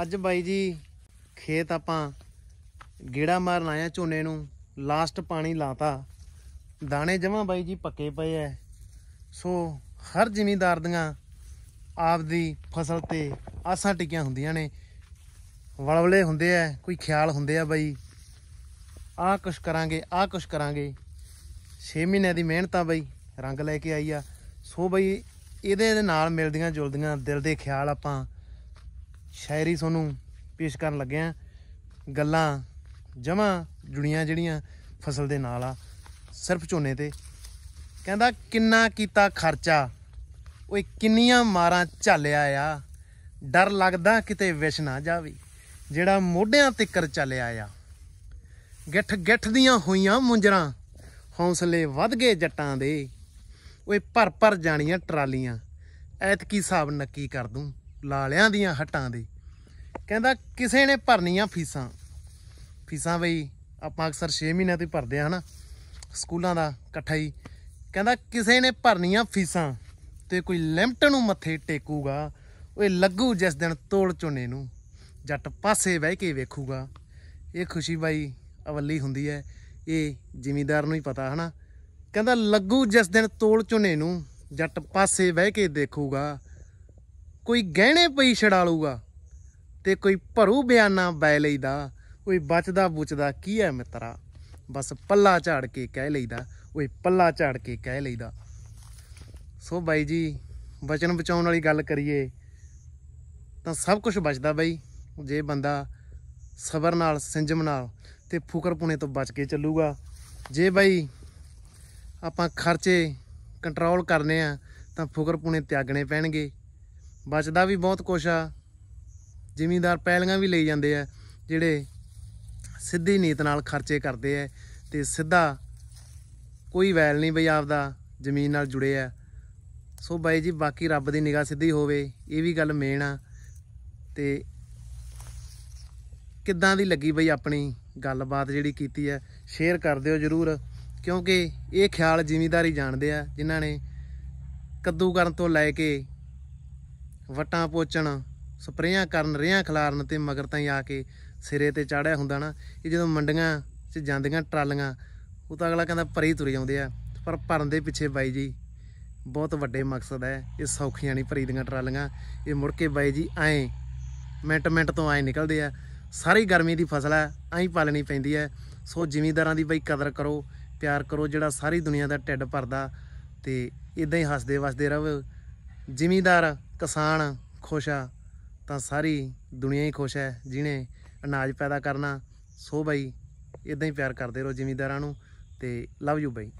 ਅੱਜ ਬਾਈ ਜੀ ਖੇਤ ਆਪਾਂ ਗੇੜਾ ਮਾਰਨ ਆਇਆ ਝੋਨੇ ਨੂੰ ਲਾਸਟ ਪਾਣੀ ਲਾਤਾ ਦਾਣੇ ਜਮਾਂ ਬਾਈ ਜੀ ਪੱਕੇ ਪਏ ਐ ਸੋ ਹਰ ਜ਼ਿਮੀਂਦਾਰ ਦੀਆਂ ਆਪਦੀ ਫਸਲ ਤੇ ਆਸਾਂ ਟਿਕੀਆਂ ਹੁੰਦੀਆਂ ਨੇ ਵਲਵਲੇ ਹੁੰਦੇ ਐ ਕੋਈ ਖਿਆਲ ਹੁੰਦੇ ਆ ਬਾਈ ਆਹ ਕੁਛ ਕਰਾਂਗੇ ਆਹ ਕੁਛ ਕਰਾਂਗੇ 6 ਮਹੀਨੇ ਦੀ ਮਿਹਨਤ ਆ ਬਾਈ ਰੰਗ ਲੈ ਕੇ ਆਈ ਆ ਸੋ ਬਾਈ ਇਹਦੇ ਨਾਲ ਮਿਲਦੀਆਂ ਜੁਲਦੀਆਂ ਦਿਲ ਦੇ ਖਿਆਲ ਆਪਾਂ ਸ਼ਾਇਰੀ ਤੁਹਾਨੂੰ ਪੇਸ਼ ਕਰਨ ਲੱਗੇ ਆ ਗੱਲਾਂ ਜਮਾ ਜੁੜੀਆਂ ਜਿਹੜੀਆਂ ਫਸਲ ਦੇ ਨਾਲ ਆ ਸਿਰਫ ਝੋਨੇ ਤੇ ਕਹਿੰਦਾ ਕਿੰਨਾ ਕੀਤਾ ਖਰਚਾ ਓਏ ਕਿੰਨੀਆਂ ਮਾਰਾਂ ਝੱਲਿਆ ਆ ਡਰ ਲੱਗਦਾ ਕਿਤੇ ਵਿਸ਼ ਨਾ ਜਾਵੇ ਜਿਹੜਾ ਮੋਢਿਆਂ ਤੇ ਕਰ ਚੱਲਿਆ ਆ ਗਿੱਠ ਗਿੱਠ ਦੀਆਂ ਹੋਈਆਂ ਮੁੰਜਰਾਂ ਹੌਸਲੇ ਵੱਧ ਗਏ ਜੱਟਾਂ ਦੇ ਓਏ ਭਰ ਭਰ ਜਾਣੀਆਂ ਟਰਾਲੀਆਂ ਐਤਕੀ ਹਿਸਾਬ ਨੱਕੀ ਕਰ ਦੂੰ ਲਾਲਿਆਂ ਦੀਆਂ ਹਟਾਂ ਦੇ ਕਹਿੰਦਾ ਕਿਸੇ ਨੇ ਭਰਨੀਆਂ ਫੀਸਾਂ ਫੀਸਾਂ ਬਈ ਆਪਾਂ ਅਕਸਰ 6 ਮਹੀਨੇ ਤੇ ਭਰਦੇ ਆ ਹਨਾ ਸਕੂਲਾਂ ਦਾ ਇਕੱਠਾ ਹੀ ਕਹਿੰਦਾ ਕਿਸੇ ਨੇ ਭਰਨੀਆਂ ਫੀਸਾਂ ਤੇ ਕੋਈ ਲਿਮਟ ਨੂੰ ਮੱਥੇ ਟੇਕੂਗਾ ਓਏ ਲੱਗੂ ਜਿਸ ਦਿਨ ਤੋੜ ਚੋਨੇ ਨੂੰ ਜੱਟ ਪਾਸੇ ਬਹਿ ਕੇ ਵੇਖੂਗਾ ਇਹ ਖੁਸ਼ੀ ਬਾਈ ਅਵੱਲੀ ਹੁੰਦੀ ਹੈ ਇਹ ਜ਼ਿਮੀਦਾਰ ਨੂੰ ਹੀ ਪਤਾ ਹਨਾ ਕਹਿੰਦਾ ਲੱਗੂ ਜਿਸ ਦਿਨ ਤੋੜ ਚੁਨੇ ਨੂੰ ਜੱਟ ਪਾਸੇ ਬਹਿ ਕੇ ਦੇਖੂਗਾ ਕੋਈ ਗਹਿਣੇ ਪਈ ਛੜਾ ਲੂਗਾ ਤੇ ਕੋਈ ਭਰੂ ਬਿਆਨਾ ਬੈ ਲਈਦਾ ਕੋਈ ਬਚਦਾ ਬੁਚਦਾ ਕੀ ਹੈ ਮਿੱਤਰਾ ਬਸ ਪੱਲਾ ਝਾੜ ਕੇ ਕਹਿ ਲਈਦਾ ਓਏ ਪੱਲਾ ਝਾੜ ਕੇ ਕਹਿ ਲਈਦਾ ਸੋ ਬਾਈ ਜੀ ਬਚਨ ਬਚਾਉਣ ਵਾਲੀ ਗੱਲ ਕਰੀਏ ਤਾਂ ਸਭ ਕੁਝ ਬਚਦਾ ਬਾਈ ਜੇ ਬੰਦਾ ਸਬਰ ਨਾਲ ਸੰਜਮ ਨਾਲ ਤੇ ਫੁਕਰ ਪੁਣੇ ਤੋਂ ਬਚ ਕੇ ਚੱਲੂਗਾ ਜੇ ਬਾਈ ਆਪਾਂ ਖਰਚੇ ਕੰਟਰੋਲ ਕਰਨੇ ਆ ਤਾਂ ਫੁਕਰ ਪੁਣੇ ਤਿਆਗਣੇ ਪੈਣਗੇ ਬਚਦਾ ਵੀ ਬਹੁਤ ਕੁਛ ਆ ਜ਼ਿਮੀਂਦਾਰ ਪੈਲੀਆਂ ਵੀ ਲਈ ਜਾਂਦੇ ਆ ਜਿਹੜੇ ਸਿੱਧੀ ਨੀਤ ਨਾਲ ਖਰਚੇ ਕਰਦੇ ਆ ਤੇ ਸਿੱਧਾ ਕੋਈ ਵੈਲ ਨਹੀਂ ਬਈ ਆਪਦਾ ਜ਼ਮੀਨ ਨਾਲ ਜੁੜੇ ਆ ਸੋ ਬਾਈ ਜੀ ਬਾਕੀ ਰੱਬ ਦੀ ਨਿਗਾਹ ਸਿੱਧੀ ਹੋਵੇ ਇਹ ਵੀ ਗੱਲ ਮੇਨ ਆ ਤੇ ਕਿੱਦਾਂ ਦੀ ਲੱਗੀ ਬਈ ਆਪਣੀ ਗੱਲਬਾਤ ਜਿਹੜੀ ਕੀਤੀ ਆ ਸ਼ੇਅਰ ਕਰ ਦਿਓ ਜਰੂਰ ਕਿਉਂਕਿ ਇਹ ਖਿਆਲ ਜ਼ਿਮੀਂਦਾਰੀ ਜਾਣਦੇ ਆ ਜਿਨ੍ਹਾਂ ਨੇ ਕੱਦੂ ਕਰਨ ਤੋਂ ਲੈ ਕੇ ਵਟਾਂ ਪੋਚਣ ਸਪਰੇਆਂ ਕਰਨ ਰਿਆਂ ਖਲਾਰਨ ਤੇ ਮਗਰ ਤਾਂ ਆ ਕੇ ਸਿਰੇ ਤੇ ਚਾੜਿਆ ਹੁੰਦਾ ਨਾ ਇਹ ਜਦੋਂ ਮੰਡੀਆਂ 'ਚ ਜਾਂਦੀਆਂ ਟਰਾਲੀਆਂ ਉਹ ਤਾਂ ਅਗਲਾ ਕਹਿੰਦਾ ਪਰੇ ਤੁਰ ਜਾਂਦੇ ਆ ਪਰ ਭਰਨ ਦੇ ਪਿੱਛੇ ਬਾਈ ਜੀ ਬਹੁਤ ਵੱਡੇ ਮਕਸਦ ਹੈ ਇਹ ਸੌਖੀਆਂ ਨਹੀਂ ਭਰੀ ਦੀਆਂ ਟਰਾਲੀਆਂ ਇਹ ਮੁੜ ਕੇ ਬਾਈ ਜੀ ਆਏ ਮਿੰਟ ਮਿੰਟ ਤੋਂ ਆਏ ਨਿਕਲਦੇ ਆ ਸਾਰੀ ਗਰਮੀ ਦੀ ਫਸਲ ਹੈ ਐਂ ਪਾਲਣੀ ਪੈਂਦੀ ਹੈ ਸੋ ਜ਼ਿਮੀਂਦਾਰਾਂ ਦੀ ਬਈ ਕਦਰ ਕਰੋ ਪਿਆਰ ਕਰੋ ਜਿਹੜਾ ਸਾਰੀ ਦੁਨੀਆ ਦਾ ਟੱਡ ਭਰਦਾ ਤੇ ਇਦਾਂ ਹੀ ਹੱਸਦੇ ਵਸਦੇ ਰਹੋ ਜ਼ਿਮੀਂਦਾਰ ਕਿਸਾਨ ਖੁਸ਼ ਆ ਤਾਂ ਸਾਰੀ ਦੁਨੀਆ ਹੀ ਖੁਸ਼ ਹੈ ਜਿਨੇ ਅਨਾਜ ਪੈਦਾ ਕਰਨਾ ਸੋ ਬਾਈ ਇਦਾਂ ਹੀ ਪਿਆਰ ਕਰਦੇ ਰਹੋ ਜ਼ਿਮੀਂਦਾਰਾਂ ਨੂੰ ਤੇ ਲਵ ਯੂ ਬਾਈ